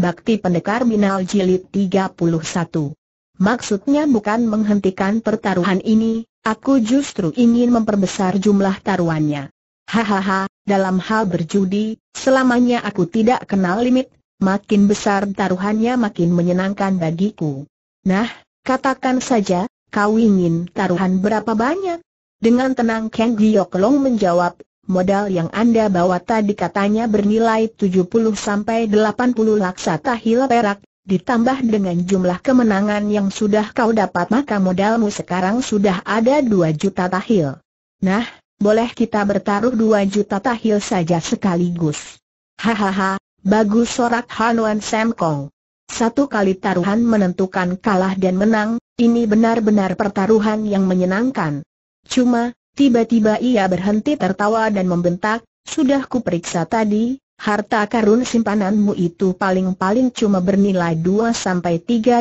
Bakti Pendekar Binal Jilid 31. Maksudnya bukan menghentikan pertaruhan ini, aku justru ingin memperbesar jumlah taruhannya. Hahaha, dalam hal berjudi, selamanya aku tidak kenal limit, makin besar taruhannya makin menyenangkan bagiku. Nah, katakan saja, kau ingin taruhan berapa banyak? Dengan tenang Kang Giok Long menjawab, modal yang Anda bawa tadi katanya bernilai 70-80 laksa tahil perak, ditambah dengan jumlah kemenangan yang sudah kau dapat maka modalmu sekarang sudah ada 2 juta tahil. Nah, boleh kita bertaruh 2 juta tahil saja sekaligus. Hahaha, bagus sorak Hanwan Semkong. Satu kali taruhan menentukan kalah dan menang, ini benar-benar pertaruhan yang menyenangkan. Cuma, Tiba-tiba ia berhenti tertawa dan membentak, sudah periksa tadi, harta karun simpananmu itu paling-paling cuma bernilai 2-3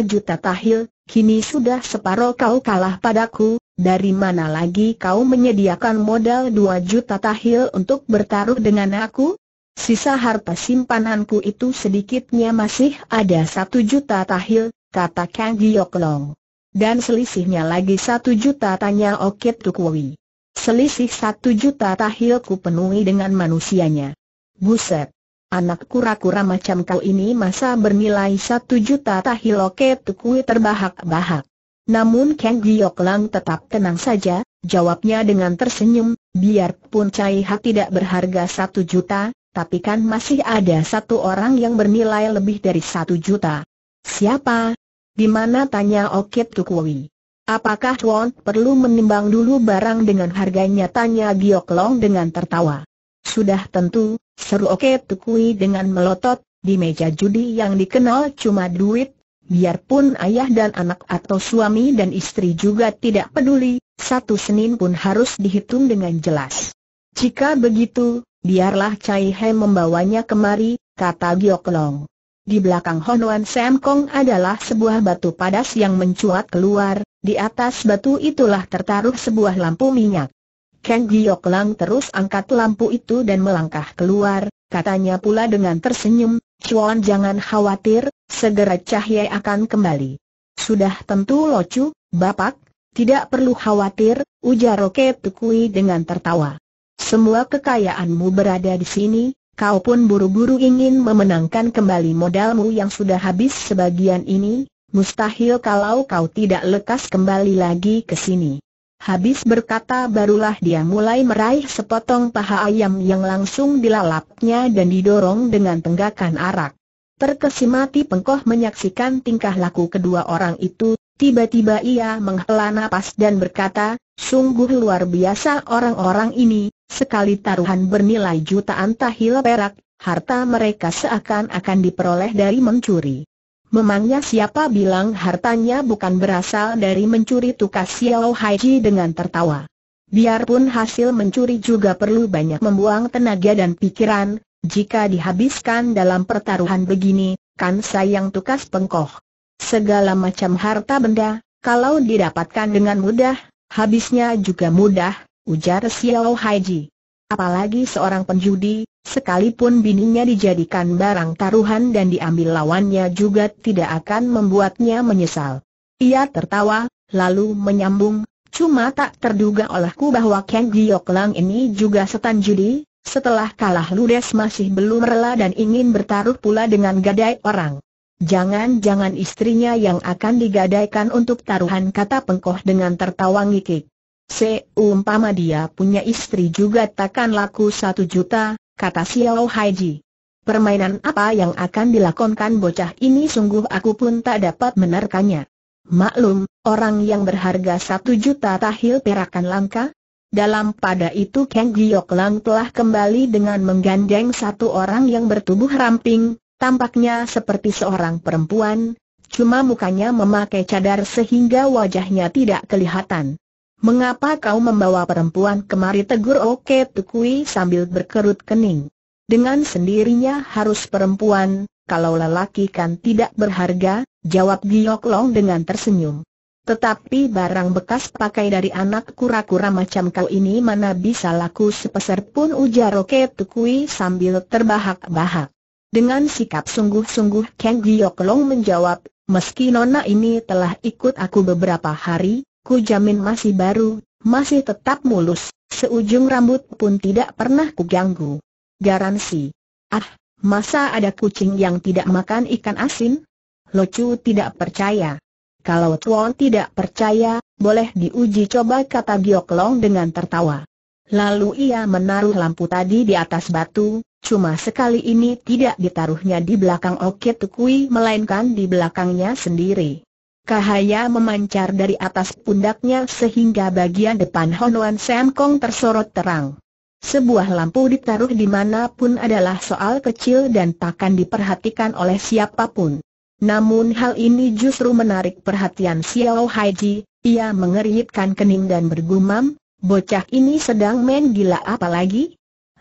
juta tahil, kini sudah separoh kau kalah padaku, dari mana lagi kau menyediakan modal 2 juta tahil untuk bertaruh dengan aku? Sisa harta simpananku itu sedikitnya masih ada 1 juta tahil, kata Kang Giok Long. Dan selisihnya lagi 1 juta tanya Okit Tukwui. Selisih satu juta tahil ku penuhi dengan manusianya. Buset. Anak kura-kura macam kau ini masa bernilai satu juta tahil oke tukui terbahak-bahak. Namun Kang Giok Lang tetap tenang saja, jawabnya dengan tersenyum, biarpun Cai Hak tidak berharga satu juta, tapi kan masih ada satu orang yang bernilai lebih dari satu juta. Siapa? Di mana tanya Okit Tukui. Apakah Chuan perlu menimbang dulu barang dengan harganya? Tanya Giok Long dengan tertawa. Sudah tentu, seru Oke Tukui dengan melotot, di meja judi yang dikenal cuma duit, biarpun ayah dan anak atau suami dan istri juga tidak peduli, satu senin pun harus dihitung dengan jelas. Jika begitu, biarlah Cai He membawanya kemari, kata Giok Long. Di belakang Honwan Sam Kong adalah sebuah batu padas yang mencuat keluar, di atas batu itulah tertaruh sebuah lampu minyak. Kang Giok Lang terus angkat lampu itu dan melangkah keluar, katanya pula dengan tersenyum, Chuan jangan khawatir, segera cahaya akan kembali. Sudah tentu locu, Bapak, tidak perlu khawatir, ujar Roket Tukui dengan tertawa. Semua kekayaanmu berada di sini, kau pun buru-buru ingin memenangkan kembali modalmu yang sudah habis sebagian ini, Mustahil kalau kau tidak lekas kembali lagi ke sini. Habis berkata barulah dia mulai meraih sepotong paha ayam yang langsung dilalapnya dan didorong dengan tenggakan arak. Terkesimati pengkoh menyaksikan tingkah laku kedua orang itu, tiba-tiba ia menghela nafas dan berkata, sungguh luar biasa orang-orang ini, sekali taruhan bernilai jutaan tahil perak, harta mereka seakan-akan diperoleh dari mencuri. Memangnya siapa bilang hartanya bukan berasal dari mencuri tukas Xiao Haiji dengan tertawa. Biarpun hasil mencuri juga perlu banyak membuang tenaga dan pikiran, jika dihabiskan dalam pertaruhan begini, kan sayang tukas pengkoh. Segala macam harta benda, kalau didapatkan dengan mudah, habisnya juga mudah, ujar Xiao Haiji apalagi seorang penjudi, sekalipun bininya dijadikan barang taruhan dan diambil lawannya juga tidak akan membuatnya menyesal. Ia tertawa, lalu menyambung, cuma tak terduga olehku bahwa Kang Giok Lang ini juga setan judi, setelah kalah ludes masih belum rela dan ingin bertaruh pula dengan gadai orang. Jangan-jangan istrinya yang akan digadaikan untuk taruhan kata pengkoh dengan tertawa ngikik. Seumpama dia punya istri juga takkan laku satu juta, kata Xiao Haiji. Permainan apa yang akan dilakonkan bocah ini sungguh aku pun tak dapat menerkannya. Maklum, orang yang berharga satu juta tahil perakan langka. Dalam pada itu Kang Giok Lang telah kembali dengan menggandeng satu orang yang bertubuh ramping, tampaknya seperti seorang perempuan, cuma mukanya memakai cadar sehingga wajahnya tidak kelihatan. Mengapa kau membawa perempuan kemari tegur Oke Tukui sambil berkerut kening? Dengan sendirinya harus perempuan, kalau lelaki kan tidak berharga, jawab Giyok Long dengan tersenyum. Tetapi barang bekas pakai dari anak kura-kura macam kau ini mana bisa laku sepeser pun ujar Oke Tukui sambil terbahak-bahak. Dengan sikap sungguh-sungguh Kang Giyok Long menjawab, meski nona ini telah ikut aku beberapa hari, ku jamin masih baru, masih tetap mulus, seujung rambut pun tidak pernah kuganggu. Garansi. Ah, masa ada kucing yang tidak makan ikan asin? Chu tidak percaya. Kalau Tuan tidak percaya, boleh diuji coba kata Giok Long dengan tertawa. Lalu ia menaruh lampu tadi di atas batu, cuma sekali ini tidak ditaruhnya di belakang Oke Tukui melainkan di belakangnya sendiri. Cahaya memancar dari atas pundaknya sehingga bagian depan Honuan Sam Kong tersorot terang. Sebuah lampu ditaruh di mana pun adalah soal kecil dan takkan diperhatikan oleh siapapun. Namun hal ini justru menarik perhatian Xiao Haiji, ia mengeritkan kening dan bergumam, bocah ini sedang main gila apalagi?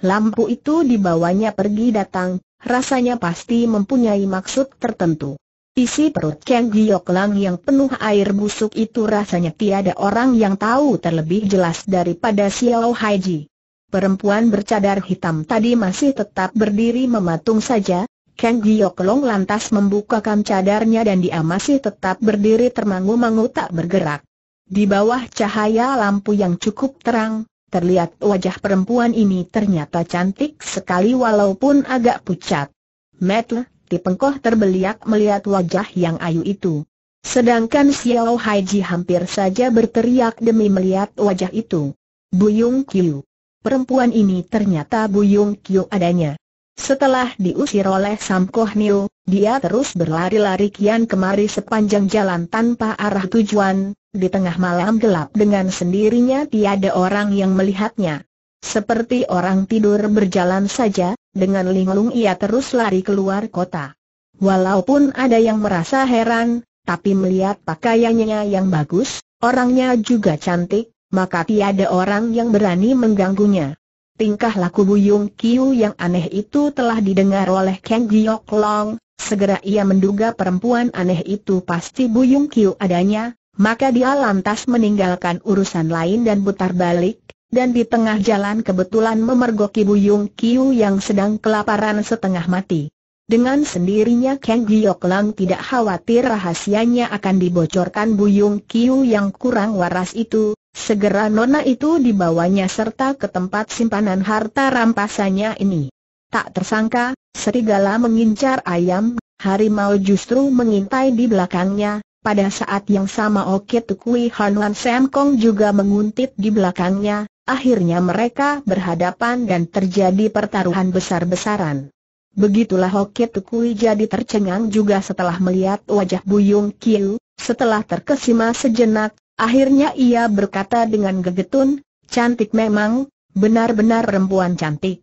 Lampu itu dibawanya pergi datang, rasanya pasti mempunyai maksud tertentu. Isi perut Kang Lang yang penuh air busuk itu rasanya tiada orang yang tahu terlebih jelas daripada Xiao Haiji. Perempuan bercadar hitam tadi masih tetap berdiri mematung saja, Kang Long lantas membukakan cadarnya dan dia masih tetap berdiri termangu-mangu tak bergerak. Di bawah cahaya lampu yang cukup terang, terlihat wajah perempuan ini ternyata cantik sekali walaupun agak pucat. Metle, Pengkoh terbeliak melihat wajah yang ayu itu. Sedangkan Xiao Haiji hampir saja berteriak demi melihat wajah itu. Buyung Kiu. Perempuan ini ternyata Buyung Kiu adanya. Setelah diusir oleh Sam Koh Niu, dia terus berlari-lari kian kemari sepanjang jalan tanpa arah tujuan, di tengah malam gelap dengan sendirinya tiada orang yang melihatnya. Seperti orang tidur berjalan saja, dengan linglung ia terus lari keluar kota. Walaupun ada yang merasa heran, tapi melihat pakaiannya yang bagus, orangnya juga cantik, maka tiada orang yang berani mengganggunya. Tingkah laku Buyung Kiu yang aneh itu telah didengar oleh Kang Giok Long, segera ia menduga perempuan aneh itu pasti Buyung Kiu adanya, maka dia lantas meninggalkan urusan lain dan putar balik, dan di tengah jalan kebetulan memergoki Buyung Kiu yang sedang kelaparan setengah mati. Dengan sendirinya Kang Giok Lang tidak khawatir rahasianya akan dibocorkan Buyung Kiu yang kurang waras itu, segera nona itu dibawanya serta ke tempat simpanan harta rampasannya ini. Tak tersangka, serigala mengincar ayam, harimau justru mengintai di belakangnya, pada saat yang sama Oke Tukui Hanwan Sam Kong juga menguntit di belakangnya, Akhirnya mereka berhadapan dan terjadi pertaruhan besar-besaran. Begitulah Hoki Tukui jadi tercengang juga setelah melihat wajah Buyung Kiu, setelah terkesima sejenak, akhirnya ia berkata dengan gegetun, cantik memang, benar-benar perempuan cantik.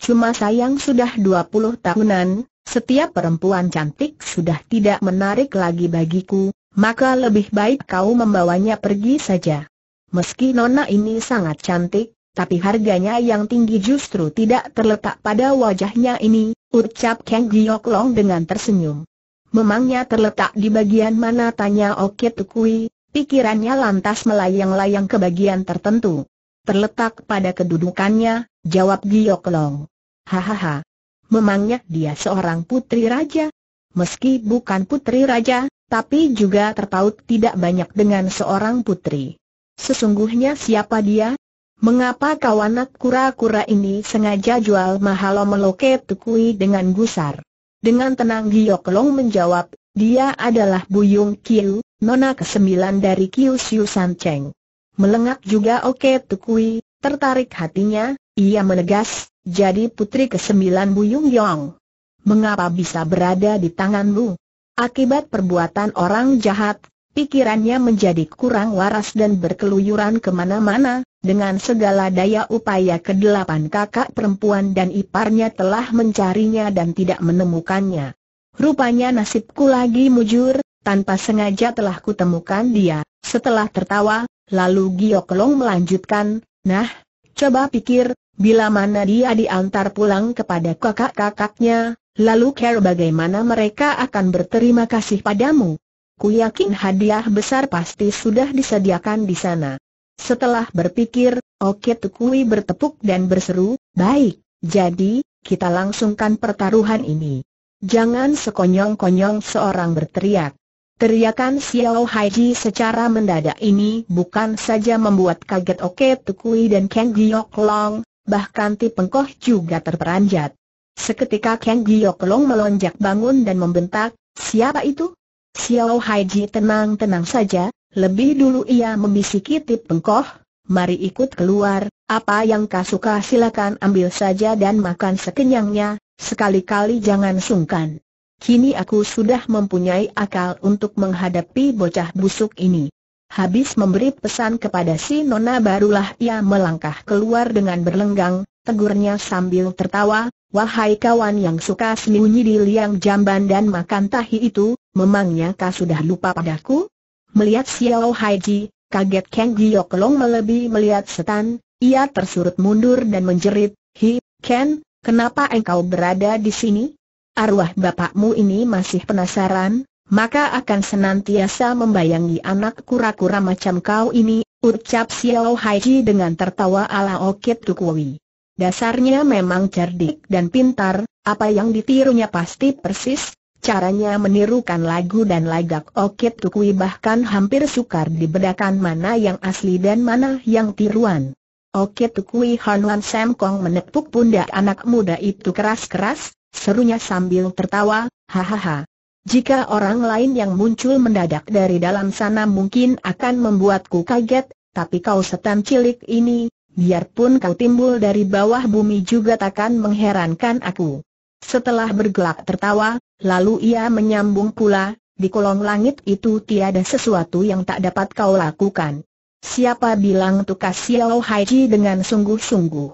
Cuma sayang sudah 20 tahunan, setiap perempuan cantik sudah tidak menarik lagi bagiku, maka lebih baik kau membawanya pergi saja. Meski nona ini sangat cantik, tapi harganya yang tinggi justru tidak terletak pada wajahnya ini, ucap Kang Giok Long dengan tersenyum. Memangnya terletak di bagian mana tanya Oke Tukui, pikirannya lantas melayang-layang ke bagian tertentu. Terletak pada kedudukannya, jawab Giok Long. Hahaha. Memangnya dia seorang putri raja? Meski bukan putri raja, tapi juga terpaut tidak banyak dengan seorang putri. Sesungguhnya siapa dia? Mengapa kau kura-kura ini sengaja jual mahalo meloke tukui dengan gusar? Dengan tenang Long menjawab, dia adalah Buyung Kiu, nona kesembilan dari Kiu Siu San Cheng. Melengak juga Oke Tukui, tertarik hatinya, ia menegas, jadi putri kesembilan Buyung Yong. Mengapa bisa berada di tanganmu? Akibat perbuatan orang jahat, Pikirannya menjadi kurang waras dan berkeluyuran kemana-mana, dengan segala daya upaya kedelapan kakak perempuan dan iparnya telah mencarinya dan tidak menemukannya. Rupanya nasibku lagi mujur, tanpa sengaja telah kutemukan dia. Setelah tertawa, lalu Long melanjutkan, Nah, coba pikir, bila mana dia diantar pulang kepada kakak-kakaknya, lalu care bagaimana mereka akan berterima kasih padamu ku yakin hadiah besar pasti sudah disediakan di sana. Setelah berpikir, Oke Tukui bertepuk dan berseru, baik, jadi, kita langsungkan pertaruhan ini. Jangan sekonyong-konyong seorang berteriak. Teriakan Xiao Haiji secara mendadak ini bukan saja membuat kaget Oke Tukui dan Kang Giok Long, bahkan Ti Pengkoh juga terperanjat. Seketika Kang Giok Long melonjak bangun dan membentak, siapa itu? Xiao Haiji tenang-tenang saja, lebih dulu ia membisiki Tip Pengkoh, mari ikut keluar, apa yang kau suka silakan ambil saja dan makan sekenyangnya, sekali-kali jangan sungkan. Kini aku sudah mempunyai akal untuk menghadapi bocah busuk ini. Habis memberi pesan kepada si Nona barulah ia melangkah keluar dengan berlenggang, tegurnya sambil tertawa, wahai kawan yang suka sembunyi di liang jamban dan makan tahi itu, memangnya kau sudah lupa padaku? Melihat Xiao Haiji, kaget Kang Giok Long melebihi melihat setan, ia tersurut mundur dan menjerit, Hi, Ken, kenapa engkau berada di sini? Arwah bapakmu ini masih penasaran, maka akan senantiasa membayangi anak kura-kura macam kau ini, ucap Xiao Haiji dengan tertawa ala Okit Tukwui. Dasarnya memang cerdik dan pintar, apa yang ditirunya pasti persis, caranya menirukan lagu dan lagak Okit Tukui bahkan hampir sukar dibedakan mana yang asli dan mana yang tiruan. Okit Tukui Hanwan Sam Kong menepuk pundak anak muda itu keras-keras, serunya sambil tertawa, hahaha. Jika orang lain yang muncul mendadak dari dalam sana mungkin akan membuatku kaget, tapi kau setan cilik ini, biarpun kau timbul dari bawah bumi juga takkan mengherankan aku. Setelah bergelak tertawa, lalu ia menyambung pula, di kolong langit itu tiada sesuatu yang tak dapat kau lakukan. Siapa bilang tukas Xiao Haiji dengan sungguh-sungguh?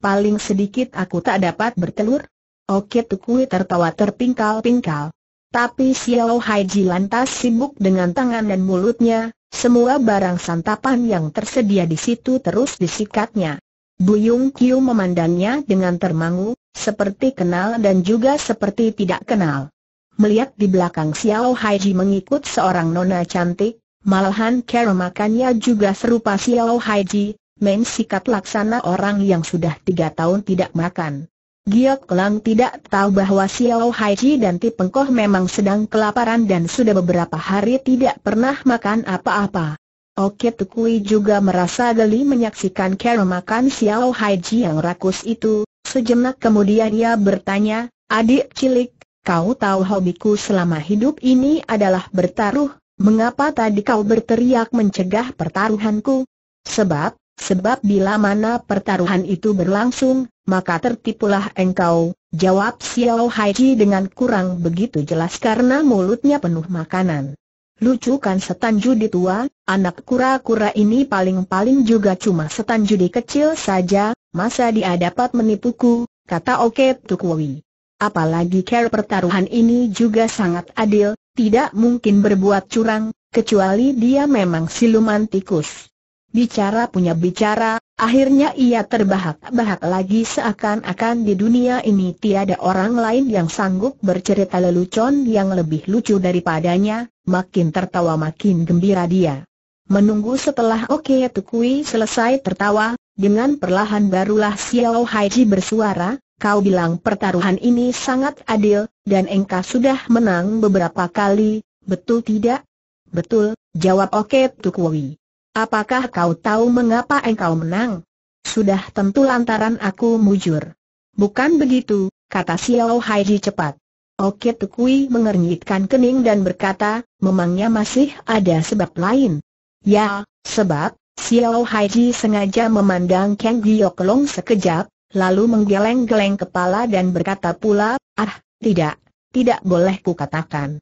Paling sedikit aku tak dapat bertelur? Oke Tukui tertawa terpingkal-pingkal. Tapi Xiao Haiji lantas sibuk dengan tangan dan mulutnya, semua barang santapan yang tersedia di situ terus disikatnya. Buyung Kiu memandangnya dengan termangu, seperti kenal dan juga seperti tidak kenal. Melihat di belakang Xiao Haiji mengikut seorang nona cantik, malahan cara makannya juga serupa Xiao Haiji, main sikat laksana orang yang sudah tiga tahun tidak makan. Giok Lang tidak tahu bahwa Xiao Chi dan Ti Pengkoh memang sedang kelaparan dan sudah beberapa hari tidak pernah makan apa-apa. Oke Tukui juga merasa geli menyaksikan cara makan Xiao Chi yang rakus itu. Sejenak kemudian ia bertanya, adik cilik, kau tahu hobiku selama hidup ini adalah bertaruh, mengapa tadi kau berteriak mencegah pertaruhanku? Sebab, Sebab bila mana pertaruhan itu berlangsung, maka tertipulah engkau, jawab Xiao Haiji dengan kurang begitu jelas karena mulutnya penuh makanan. Lucu kan setan judi tua, anak kura-kura ini paling-paling juga cuma setan judi kecil saja, masa dia dapat menipuku, kata Oke Tukwui. Apalagi care pertaruhan ini juga sangat adil, tidak mungkin berbuat curang, kecuali dia memang siluman tikus. Bicara punya bicara, akhirnya ia terbahak-bahak lagi seakan-akan di dunia ini tiada orang lain yang sanggup bercerita lelucon yang lebih lucu daripadanya, makin tertawa makin gembira dia. Menunggu setelah Oke Tukui selesai tertawa, dengan perlahan barulah Xiao Haiji bersuara, kau bilang pertaruhan ini sangat adil, dan engkau sudah menang beberapa kali, betul tidak? Betul, jawab Oke Tukui. Apakah kau tahu mengapa engkau menang? Sudah tentu lantaran aku mujur. Bukan begitu, kata Xiao Haiji cepat. Oke Tukui mengernyitkan kening dan berkata, memangnya masih ada sebab lain. Ya, sebab, Xiao Haiji sengaja memandang Kang Kelong sekejap, lalu menggeleng-geleng kepala dan berkata pula, ah, tidak, tidak boleh kukatakan.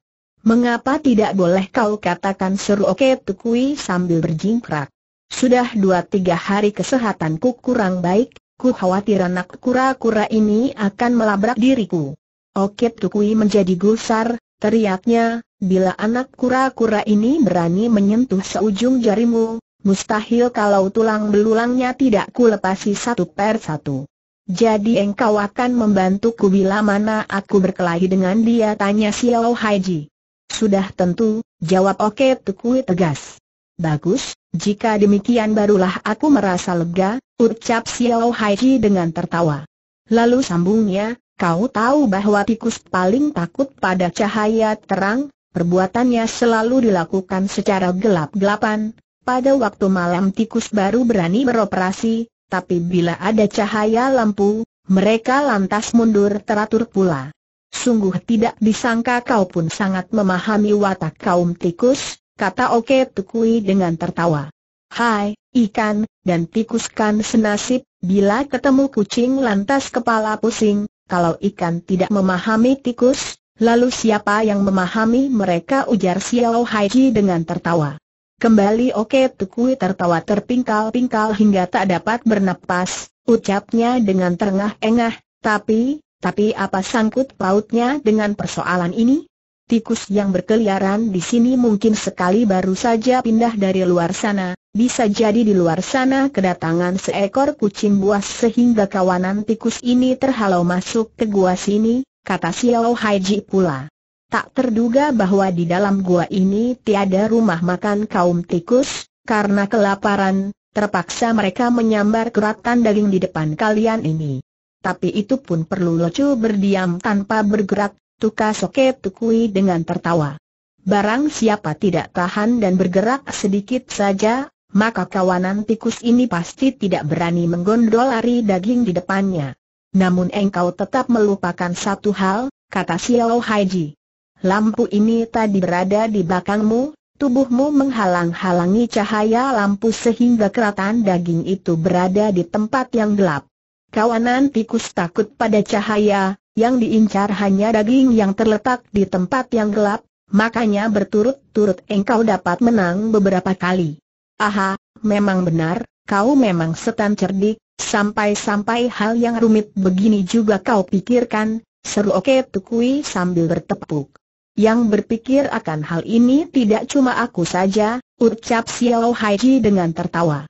Mengapa tidak boleh kau katakan seru oke tukui sambil berjingkrak? Sudah dua tiga hari kesehatanku kurang baik, ku khawatir anak kura-kura ini akan melabrak diriku. Oke tukui menjadi gusar, teriaknya, bila anak kura-kura ini berani menyentuh seujung jarimu, mustahil kalau tulang belulangnya tidak ku lepasi satu per satu. Jadi engkau akan membantuku bila mana aku berkelahi dengan dia tanya Xiao Haiji. Sudah tentu, jawab Oke Tukui tegas. Bagus, jika demikian barulah aku merasa lega, ucap Xiao Haiji dengan tertawa. Lalu sambungnya, kau tahu bahwa tikus paling takut pada cahaya terang, perbuatannya selalu dilakukan secara gelap-gelapan. Pada waktu malam tikus baru berani beroperasi, tapi bila ada cahaya lampu, mereka lantas mundur teratur pula sungguh tidak disangka kau pun sangat memahami watak kaum tikus, kata Oke Tukui dengan tertawa. Hai, ikan, dan tikus kan senasib, bila ketemu kucing lantas kepala pusing, kalau ikan tidak memahami tikus, lalu siapa yang memahami mereka ujar Xiao Haiji dengan tertawa. Kembali Oke Tukui tertawa terpingkal-pingkal hingga tak dapat bernapas, ucapnya dengan terengah-engah, tapi, tapi apa sangkut pautnya dengan persoalan ini? Tikus yang berkeliaran di sini mungkin sekali baru saja pindah dari luar sana, bisa jadi di luar sana kedatangan seekor kucing buas sehingga kawanan tikus ini terhalau masuk ke gua sini, kata Xiao Haiji pula. Tak terduga bahwa di dalam gua ini tiada rumah makan kaum tikus, karena kelaparan, terpaksa mereka menyambar keratan daging di depan kalian ini tapi itu pun perlu Locu berdiam tanpa bergerak, Tuka Soke Tukui dengan tertawa. Barang siapa tidak tahan dan bergerak sedikit saja, maka kawanan tikus ini pasti tidak berani menggondol lari daging di depannya. Namun engkau tetap melupakan satu hal, kata Xiao Haiji. Lampu ini tadi berada di belakangmu, tubuhmu menghalang-halangi cahaya lampu sehingga keratan daging itu berada di tempat yang gelap. Kawanan tikus takut pada cahaya, yang diincar hanya daging yang terletak di tempat yang gelap, makanya berturut-turut engkau dapat menang beberapa kali. Aha, memang benar, kau memang setan cerdik, sampai-sampai hal yang rumit begini juga kau pikirkan, seru Oke Tukui sambil bertepuk. Yang berpikir akan hal ini tidak cuma aku saja, ucap Xiao Haiji dengan tertawa.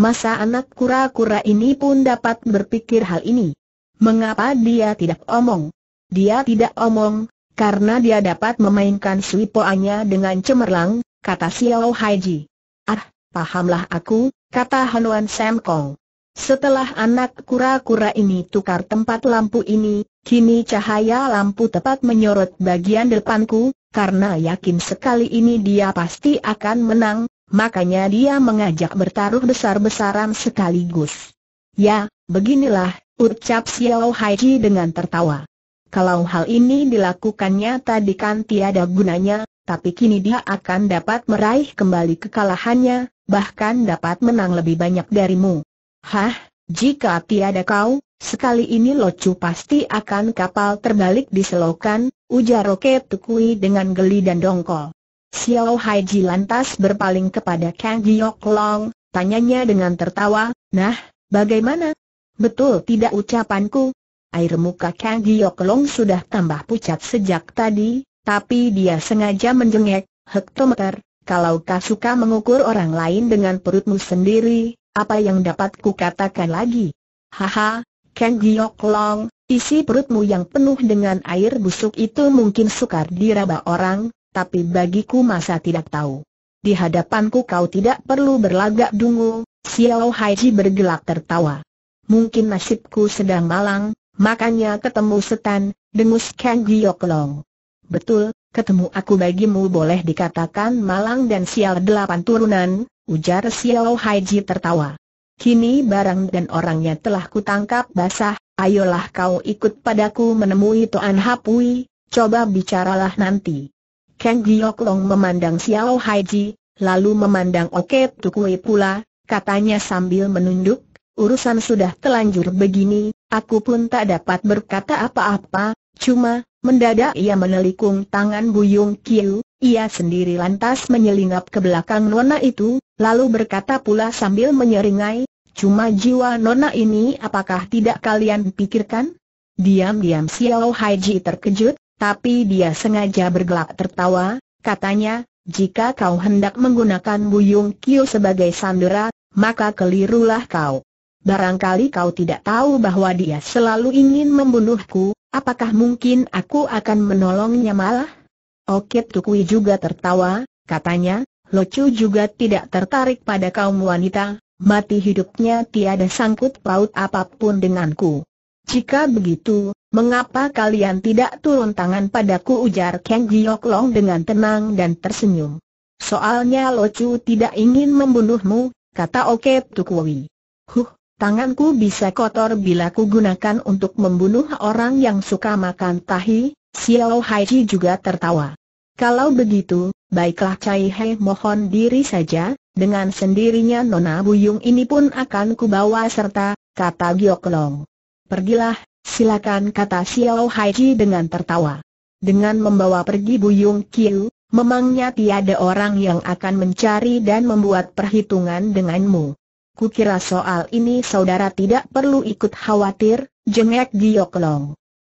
Masa anak kura-kura ini pun dapat berpikir hal ini. Mengapa dia tidak omong? Dia tidak omong, karena dia dapat memainkan swipoannya dengan cemerlang, kata Xiao Haiji. Ah, pahamlah aku, kata Hanuan Sam Kong. Setelah anak kura-kura ini tukar tempat lampu ini, kini cahaya lampu tepat menyorot bagian depanku, karena yakin sekali ini dia pasti akan menang, makanya dia mengajak bertaruh besar-besaran sekaligus. Ya, beginilah, ucap Xiao Haiji dengan tertawa. Kalau hal ini dilakukannya tadi kan tiada gunanya, tapi kini dia akan dapat meraih kembali kekalahannya, bahkan dapat menang lebih banyak darimu. Hah, jika tiada kau, sekali ini Locu pasti akan kapal terbalik di selokan, ujar Roket Tukui dengan geli dan dongkol. Xiao Hai Ji lantas berpaling kepada Kang Giok Long, tanyanya dengan tertawa, nah, bagaimana? Betul tidak ucapanku? Air muka Kang Giok Long sudah tambah pucat sejak tadi, tapi dia sengaja menjengek, hektometer, kalau kau suka mengukur orang lain dengan perutmu sendiri, apa yang dapat katakan lagi? Haha, Kang Giok Long, isi perutmu yang penuh dengan air busuk itu mungkin sukar diraba orang, tapi bagiku masa tidak tahu. Di hadapanku kau tidak perlu berlagak dungu, Xiao Haiji bergelak tertawa. Mungkin nasibku sedang malang, makanya ketemu setan, dengus Kang Giok Long. Betul, ketemu aku bagimu boleh dikatakan malang dan sial delapan turunan, ujar Xiao Haiji tertawa. Kini barang dan orangnya telah kutangkap basah, ayolah kau ikut padaku menemui Toan Hapui, coba bicaralah nanti. Kang Giok Long memandang Xiao Haiji, lalu memandang Oke Tukui pula, katanya sambil menunduk, urusan sudah telanjur begini, aku pun tak dapat berkata apa-apa, cuma, mendadak ia menelikung tangan Buyung Kiu, ia sendiri lantas menyelingap ke belakang nona itu, lalu berkata pula sambil menyeringai, cuma jiwa nona ini apakah tidak kalian pikirkan? Diam-diam Xiao Haiji terkejut, tapi dia sengaja bergelak tertawa, katanya, jika kau hendak menggunakan Buyung Kio sebagai sandera, maka kelirulah kau. Barangkali kau tidak tahu bahwa dia selalu ingin membunuhku, apakah mungkin aku akan menolongnya malah? Okit Tukui juga tertawa, katanya, Lo Locu juga tidak tertarik pada kaum wanita, mati hidupnya tiada sangkut paut apapun denganku. Jika begitu, mengapa kalian tidak turun tangan padaku ujar Kang Giok Long dengan tenang dan tersenyum. Soalnya Chu tidak ingin membunuhmu, kata Oke Tukwui. Huh, tanganku bisa kotor bila ku gunakan untuk membunuh orang yang suka makan tahi, Xiao Haiji juga tertawa. Kalau begitu, baiklah Cai He mohon diri saja, dengan sendirinya Nona Buyung ini pun akan kubawa serta, kata Giok Long. Pergilah, silakan kata Xiao Haiji dengan tertawa. Dengan membawa pergi Buyung Kiu, memangnya tiada orang yang akan mencari dan membuat perhitungan denganmu. Kukira soal ini saudara tidak perlu ikut khawatir, jengek Giok Long.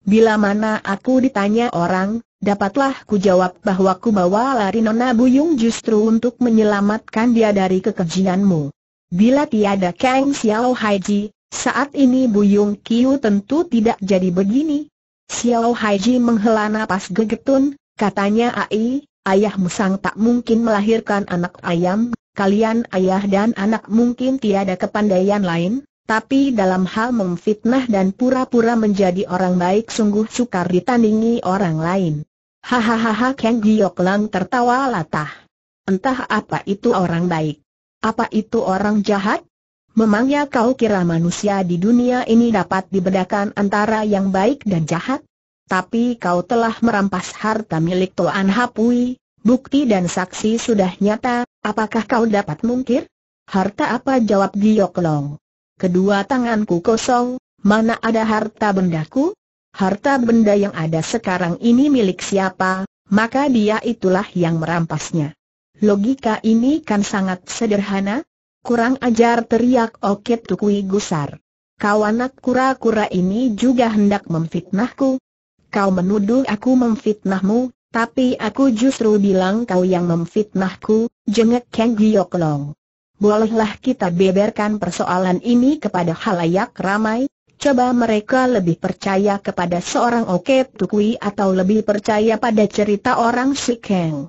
Bila mana aku ditanya orang, dapatlah ku jawab bahwa ku bawa lari Nona Buyung justru untuk menyelamatkan dia dari kekejianmu. Bila tiada Kang Xiao Haiji, saat ini Buyung Kiu tentu tidak jadi begini. Xiao Haiji menghela nafas gegetun, katanya Ai, ayah musang tak mungkin melahirkan anak ayam, kalian ayah dan anak mungkin tiada kepandaian lain, tapi dalam hal memfitnah dan pura-pura menjadi orang baik sungguh sukar ditandingi orang lain. Hahaha Kang Giok Lang tertawa latah. Entah apa itu orang baik. Apa itu orang jahat? Memangnya kau kira manusia di dunia ini dapat dibedakan antara yang baik dan jahat? Tapi kau telah merampas harta milik Tuan Hapui, bukti dan saksi sudah nyata, apakah kau dapat mungkir? Harta apa jawab Giyok Long? Kedua tanganku kosong, mana ada harta bendaku? Harta benda yang ada sekarang ini milik siapa, maka dia itulah yang merampasnya. Logika ini kan sangat sederhana, Kurang ajar teriak Okit Tukui gusar. Kau anak kura-kura ini juga hendak memfitnahku. Kau menuduh aku memfitnahmu, tapi aku justru bilang kau yang memfitnahku, jengek Kang Gyoklong. Bolehlah kita beberkan persoalan ini kepada halayak ramai, coba mereka lebih percaya kepada seorang Okit Tukui atau lebih percaya pada cerita orang sikeng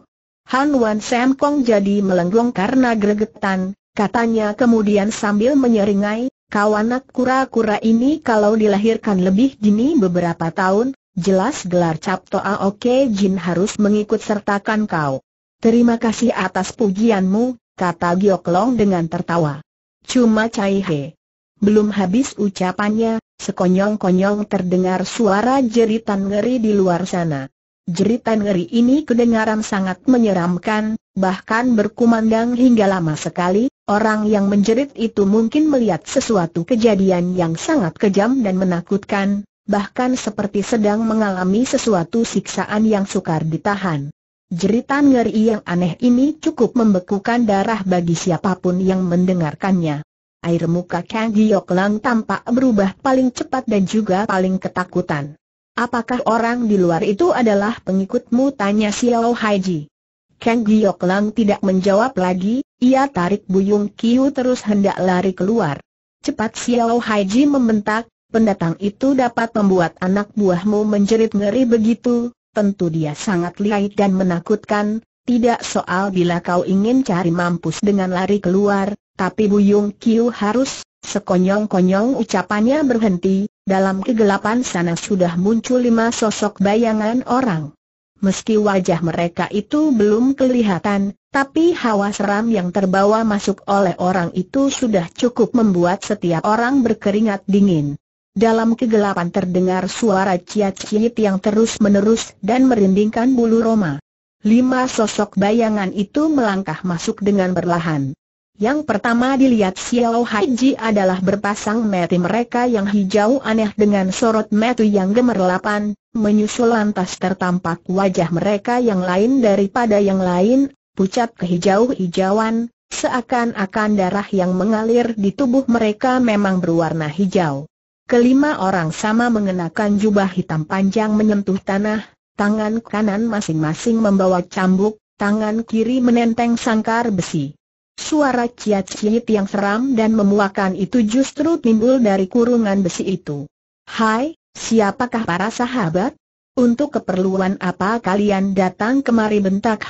Han Wan Sam Kong jadi melenggong karena gregetan, Katanya kemudian sambil menyeringai, kau anak kura-kura ini kalau dilahirkan lebih dini beberapa tahun, jelas gelar cap toa oke jin harus mengikut sertakan kau. Terima kasih atas pujianmu, kata Long dengan tertawa. Cuma Cai He. Belum habis ucapannya, sekonyong-konyong terdengar suara jeritan ngeri di luar sana. Jeritan ngeri ini kedengaran sangat menyeramkan, bahkan berkumandang hingga lama sekali, orang yang menjerit itu mungkin melihat sesuatu kejadian yang sangat kejam dan menakutkan, bahkan seperti sedang mengalami sesuatu siksaan yang sukar ditahan. Jeritan ngeri yang aneh ini cukup membekukan darah bagi siapapun yang mendengarkannya. Air muka Kang Giok Lang tampak berubah paling cepat dan juga paling ketakutan. Apakah orang di luar itu adalah pengikutmu? Tanya Xiao Haiji. Kang Giok Lang tidak menjawab lagi, ia tarik Buyung Kiu terus hendak lari keluar. Cepat Xiao Haiji membentak, pendatang itu dapat membuat anak buahmu menjerit ngeri begitu, tentu dia sangat lihai dan menakutkan, tidak soal bila kau ingin cari mampus dengan lari keluar, tapi Buyung Kiu harus, sekonyong-konyong ucapannya berhenti, dalam kegelapan sana sudah muncul lima sosok bayangan orang meski wajah mereka itu belum kelihatan, tapi hawa seram yang terbawa masuk oleh orang itu sudah cukup membuat setiap orang berkeringat dingin. Dalam kegelapan terdengar suara ciat-ciat yang terus-menerus dan merindingkan bulu Roma. Lima sosok bayangan itu melangkah masuk dengan berlahan. Yang pertama dilihat Xiao Haiji adalah berpasang mata mereka yang hijau aneh dengan sorot mata yang gemerlapan, menyusul lantas tertampak wajah mereka yang lain daripada yang lain, pucat kehijau-hijauan, seakan-akan darah yang mengalir di tubuh mereka memang berwarna hijau. Kelima orang sama mengenakan jubah hitam panjang menyentuh tanah, tangan kanan masing-masing membawa cambuk, tangan kiri menenteng sangkar besi. Suara ciat-ciat yang seram dan memuakan itu justru timbul dari kurungan besi itu. Hai, siapakah para sahabat? Untuk keperluan apa kalian datang kemari bentak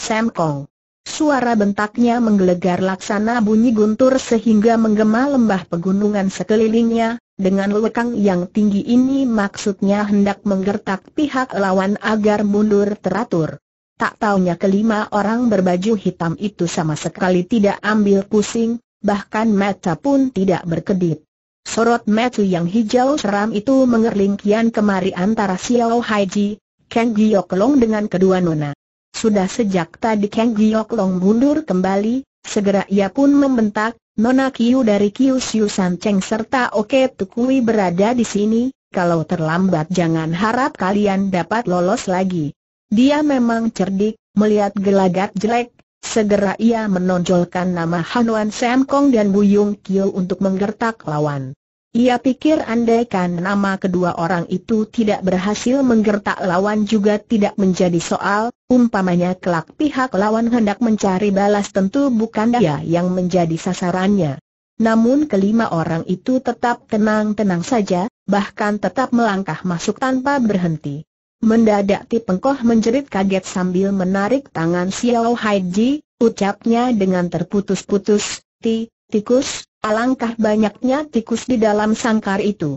Sam Kong? Suara bentaknya menggelegar laksana bunyi guntur sehingga menggema lembah pegunungan sekelilingnya, dengan lekang yang tinggi ini maksudnya hendak menggertak pihak lawan agar mundur teratur. Tak taunya kelima orang berbaju hitam itu sama sekali tidak ambil pusing, bahkan mata pun tidak berkedip. Sorot mata yang hijau seram itu mengerling kemari antara Xiao Haiji, Kang Giok Long dengan kedua nona. Sudah sejak tadi Kang Giok Long mundur kembali, segera ia pun membentak, Nona Kiu dari Kiu Siu San Cheng serta Oke Tukui berada di sini, kalau terlambat jangan harap kalian dapat lolos lagi. Dia memang cerdik, melihat gelagat jelek, segera ia menonjolkan nama Hanuan Sam Kong dan Buyung Kio untuk menggertak lawan. Ia pikir andaikan nama kedua orang itu tidak berhasil menggertak lawan juga tidak menjadi soal, umpamanya kelak pihak lawan hendak mencari balas tentu bukan dia yang menjadi sasarannya. Namun kelima orang itu tetap tenang-tenang saja, bahkan tetap melangkah masuk tanpa berhenti. Mendadak Tipengkoh menjerit kaget sambil menarik tangan Xiao Haiji, ucapnya dengan terputus-putus, Ti, tikus, alangkah banyaknya tikus di dalam sangkar itu.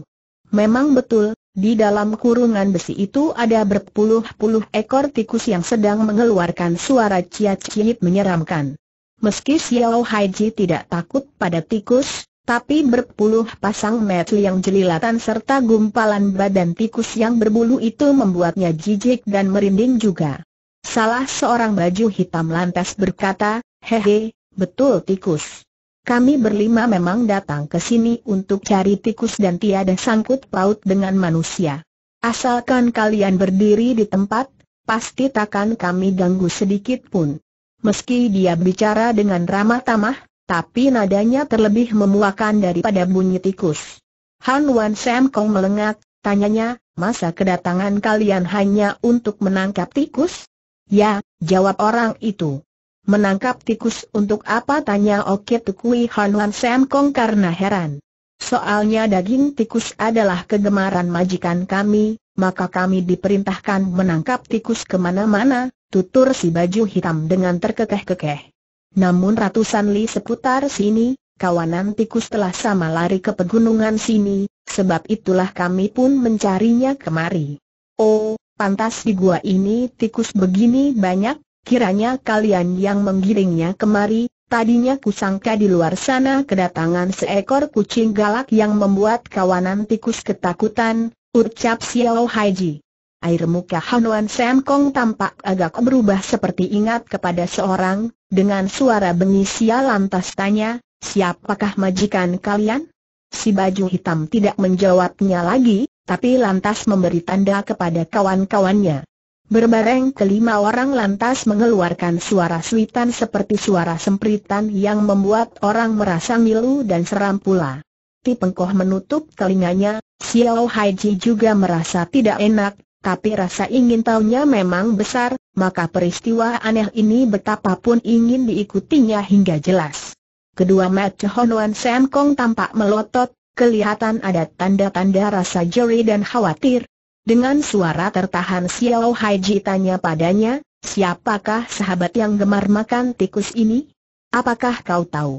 Memang betul, di dalam kurungan besi itu ada berpuluh-puluh ekor tikus yang sedang mengeluarkan suara ciat-ciat menyeramkan. Meski Xiao Haiji tidak takut pada tikus, tapi berpuluh pasang mata yang jelilatan serta gumpalan badan tikus yang berbulu itu membuatnya jijik dan merinding juga. Salah seorang baju hitam lantas berkata, hehe, betul tikus. Kami berlima memang datang ke sini untuk cari tikus dan tiada sangkut paut dengan manusia. Asalkan kalian berdiri di tempat, pasti takkan kami ganggu sedikit pun. Meski dia bicara dengan ramah tamah, tapi nadanya terlebih memuakan daripada bunyi tikus. Han Wan Sam Kong melengak, tanyanya, masa kedatangan kalian hanya untuk menangkap tikus? Ya, jawab orang itu. Menangkap tikus untuk apa tanya Oke Tukui Han Wan Sam Kong karena heran. Soalnya daging tikus adalah kegemaran majikan kami, maka kami diperintahkan menangkap tikus kemana-mana, tutur si baju hitam dengan terkekeh-kekeh. Namun ratusan li seputar sini, kawanan tikus telah sama lari ke pegunungan sini, sebab itulah kami pun mencarinya kemari. Oh, pantas di gua ini tikus begini banyak, kiranya kalian yang menggiringnya kemari, tadinya kusangka di luar sana kedatangan seekor kucing galak yang membuat kawanan tikus ketakutan, ucap Xiao Haiji air muka Hanuan Sam Kong tampak agak berubah seperti ingat kepada seorang, dengan suara bengis ia lantas tanya, siapakah majikan kalian? Si baju hitam tidak menjawabnya lagi, tapi lantas memberi tanda kepada kawan-kawannya. Berbareng kelima orang lantas mengeluarkan suara suitan seperti suara sempritan yang membuat orang merasa milu dan seram pula. Ti Pengkoh menutup telinganya, Xiao Haiji juga merasa tidak enak, tapi rasa ingin tahunya memang besar, maka peristiwa aneh ini betapapun ingin diikutinya hingga jelas. Kedua mata Wan Sam Kong tampak melotot, kelihatan ada tanda-tanda rasa jeri dan khawatir. Dengan suara tertahan Xiao Hai Ji tanya padanya, siapakah sahabat yang gemar makan tikus ini? Apakah kau tahu?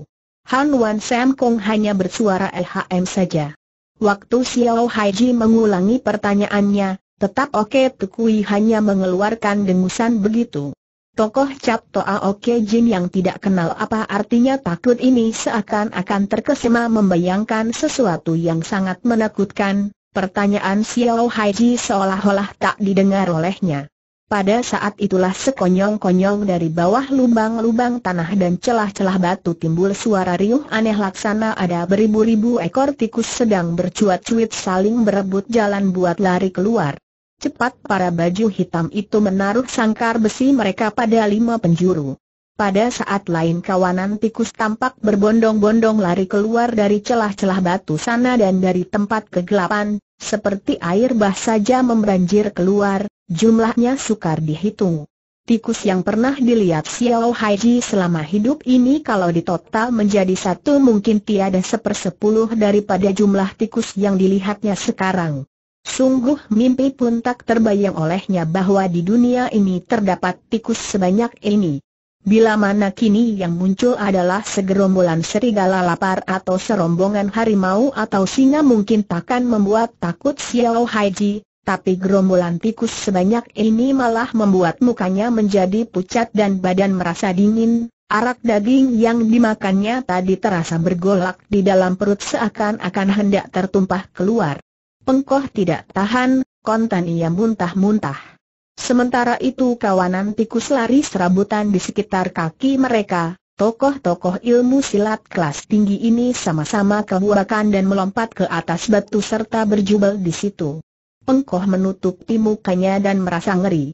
Han Wan Sam Kong hanya bersuara LHM saja. Waktu Xiao Haiji mengulangi pertanyaannya, Tetap Oke Tukui hanya mengeluarkan dengusan begitu. Tokoh Cap Toa Oke Jin yang tidak kenal apa artinya takut ini seakan-akan terkesima membayangkan sesuatu yang sangat menakutkan, pertanyaan Xiao Haiji seolah-olah tak didengar olehnya. Pada saat itulah sekonyong-konyong dari bawah lubang-lubang tanah dan celah-celah batu timbul suara riuh aneh laksana ada beribu-ribu ekor tikus sedang bercuat-cuit saling berebut jalan buat lari keluar. Cepat para baju hitam itu menaruh sangkar besi mereka pada lima penjuru. Pada saat lain kawanan tikus tampak berbondong-bondong lari keluar dari celah-celah batu sana dan dari tempat kegelapan, seperti air bah saja membanjir keluar, jumlahnya sukar dihitung. Tikus yang pernah dilihat Xiao Haiji selama hidup ini kalau ditotal menjadi satu mungkin tiada sepersepuluh daripada jumlah tikus yang dilihatnya sekarang. Sungguh mimpi pun tak terbayang olehnya bahwa di dunia ini terdapat tikus sebanyak ini. Bila mana kini yang muncul adalah segerombolan serigala lapar atau serombongan harimau atau singa mungkin takkan membuat takut Xiao Haiji, tapi gerombolan tikus sebanyak ini malah membuat mukanya menjadi pucat dan badan merasa dingin, Arak daging yang dimakannya tadi terasa bergolak di dalam perut seakan-akan hendak tertumpah keluar. Pengkoh tidak tahan, kontan ia muntah-muntah. Sementara itu kawanan tikus lari serabutan di sekitar kaki mereka, Tokoh-tokoh ilmu silat kelas tinggi ini sama-sama kehurakan dan melompat ke atas batu serta berjubel di situ. Pengkoh menutupi mukanya dan merasa ngeri.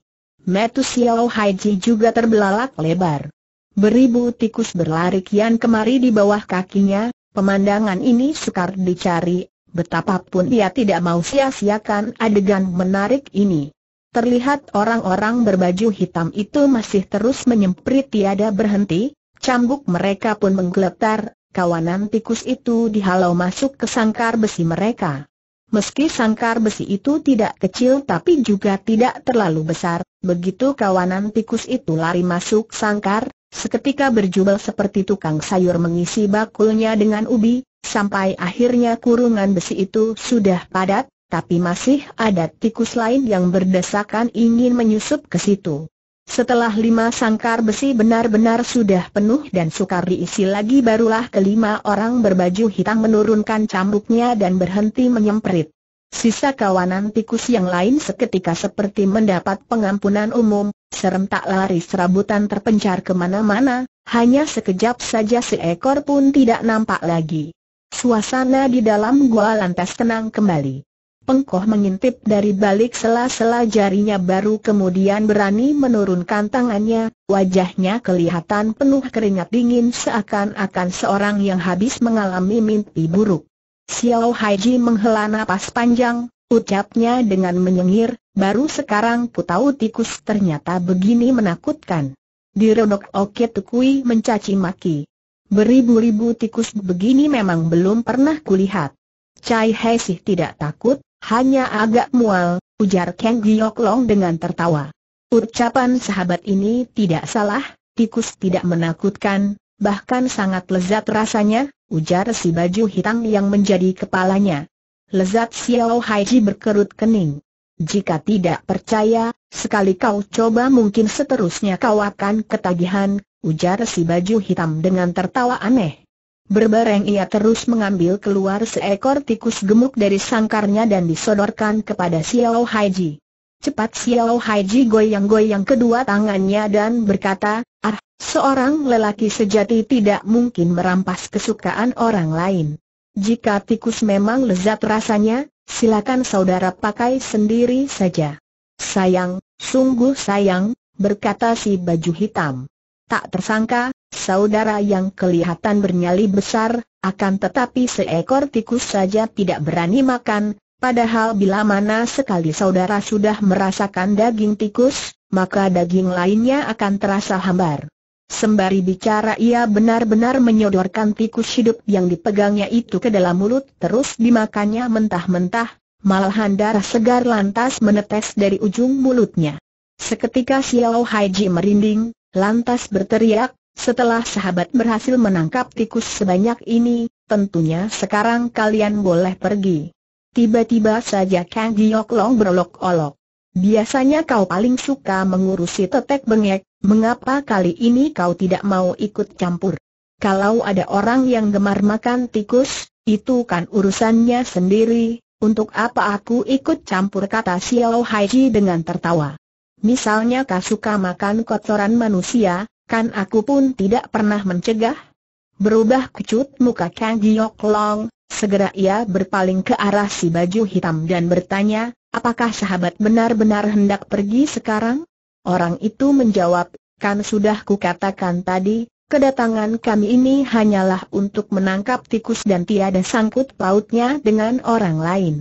Metu Xiao Haiji juga terbelalak lebar. Beribu tikus berlari kian kemari di bawah kakinya, pemandangan ini sukar dicari Betapapun ia tidak mau sia-siakan adegan menarik ini. Terlihat orang-orang berbaju hitam itu masih terus menyemprit tiada berhenti, cambuk mereka pun menggeletar, kawanan tikus itu dihalau masuk ke sangkar besi mereka. Meski sangkar besi itu tidak kecil tapi juga tidak terlalu besar, begitu kawanan tikus itu lari masuk sangkar, Seketika berjubel seperti tukang sayur mengisi bakulnya dengan ubi, sampai akhirnya kurungan besi itu sudah padat, tapi masih ada tikus lain yang berdesakan ingin menyusup ke situ. Setelah lima sangkar besi benar-benar sudah penuh dan sukar diisi lagi barulah kelima orang berbaju hitam menurunkan cambuknya dan berhenti menyemprit. Sisa kawanan tikus yang lain seketika seperti mendapat pengampunan umum, Serentak lari serabutan terpencar kemana-mana, hanya sekejap saja seekor pun tidak nampak lagi. Suasana di dalam gua lantas tenang kembali. Pengkoh mengintip dari balik sela-sela jarinya baru kemudian berani menurunkan tangannya, wajahnya kelihatan penuh keringat dingin seakan-akan seorang yang habis mengalami mimpi buruk. Xiao Haiji menghela napas panjang, Ucapnya dengan menyengir, baru sekarang ku tahu tikus ternyata begini menakutkan. Dirodok Oke Tukui mencaci maki. Beribu-ribu tikus begini memang belum pernah kulihat. Cai Hei tidak takut, hanya agak mual, ujar Kang Giok Long dengan tertawa. Ucapan sahabat ini tidak salah, tikus tidak menakutkan, bahkan sangat lezat rasanya, ujar si baju hitam yang menjadi kepalanya. Lezat Xiao Haiji berkerut kening. Jika tidak percaya, sekali kau coba mungkin seterusnya kau akan ketagihan, ujar si baju hitam dengan tertawa aneh. Berbareng ia terus mengambil keluar seekor tikus gemuk dari sangkarnya dan disodorkan kepada Xiao Haiji. Cepat Xiao Haiji goyang-goyang kedua tangannya dan berkata, Ah, seorang lelaki sejati tidak mungkin merampas kesukaan orang lain. Jika tikus memang lezat rasanya, silakan saudara pakai sendiri saja. Sayang, sungguh sayang, berkata si baju hitam. Tak tersangka, saudara yang kelihatan bernyali besar, akan tetapi seekor tikus saja tidak berani makan, padahal bila mana sekali saudara sudah merasakan daging tikus, maka daging lainnya akan terasa hambar. Sembari bicara ia benar-benar menyodorkan tikus hidup yang dipegangnya itu ke dalam mulut terus dimakannya mentah-mentah, malahan darah segar lantas menetes dari ujung mulutnya. Seketika Xiao Haiji merinding, lantas berteriak, setelah sahabat berhasil menangkap tikus sebanyak ini, tentunya sekarang kalian boleh pergi. Tiba-tiba saja Kang Giok Long berolok-olok. Biasanya kau paling suka mengurusi tetek bengek, Mengapa kali ini kau tidak mau ikut campur? Kalau ada orang yang gemar makan tikus, itu kan urusannya sendiri, untuk apa aku ikut campur kata Xiao Haiji dengan tertawa. Misalnya kau suka makan kotoran manusia, kan aku pun tidak pernah mencegah. Berubah kecut muka Kang Giok Long, segera ia berpaling ke arah si baju hitam dan bertanya, apakah sahabat benar-benar hendak pergi sekarang? Orang itu menjawab, kan sudah kukatakan tadi, kedatangan kami ini hanyalah untuk menangkap tikus dan tiada sangkut pautnya dengan orang lain.